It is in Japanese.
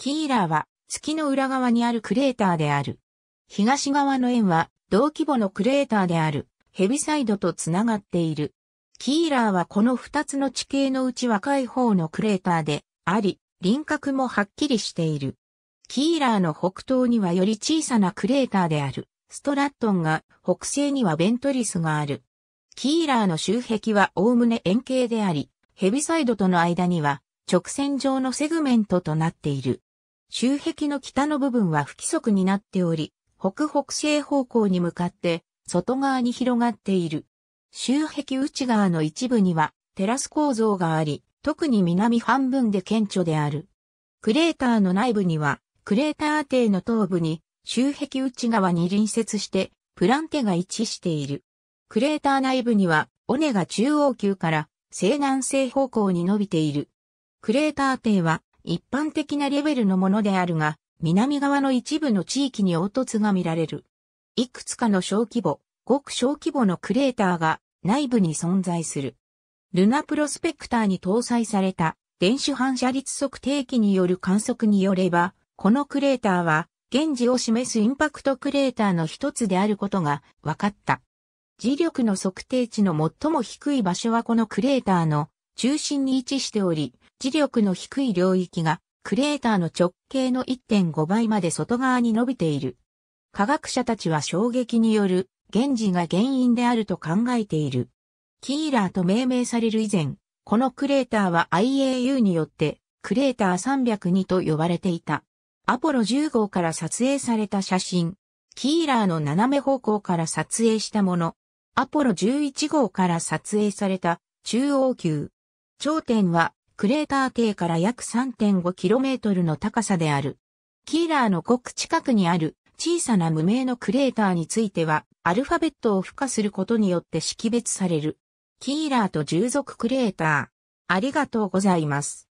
キーラーは月の裏側にあるクレーターである。東側の円は同規模のクレーターであるヘビサイドとつながっている。キーラーはこの二つの地形のうち若い方のクレーターであり、輪郭もはっきりしている。キーラーの北東にはより小さなクレーターであるストラットンが、北西にはベントリスがある。キーラーの周壁はおおむね円形であり、ヘビサイドとの間には直線上のセグメントとなっている。周壁の北の部分は不規則になっており、北北西方向に向かって外側に広がっている。周壁内側の一部にはテラス構造があり、特に南半分で顕著である。クレーターの内部には、クレーター底の頭部に周壁内側に隣接してプランテが位置している。クレーター内部には、尾根が中央級から西南西方向に伸びている。クレーター底は一般的なレベルのものであるが、南側の一部の地域に凹凸が見られる。いくつかの小規模、ごく小規模のクレーターが内部に存在する。ルナプロスペクターに搭載された電子反射率測定器による観測によれば、このクレーターは現時を示すインパクトクレーターの一つであることが分かった。磁力の測定値の最も低い場所はこのクレーターの中心に位置しており、磁力の低い領域がクレーターの直径の1.5倍まで外側に伸びている。科学者たちは衝撃による原子が原因であると考えている。キーラーと命名される以前、このクレーターは IAU によってクレーター302と呼ばれていた。アポロ10号から撮影された写真。キーラーの斜め方向から撮影したもの。アポロ11号から撮影された中央級。頂点はクレーター底から約 3.5km の高さである。キーラーのごく近くにある小さな無名のクレーターについては、アルファベットを付加することによって識別される。キーラーと従属クレーター。ありがとうございます。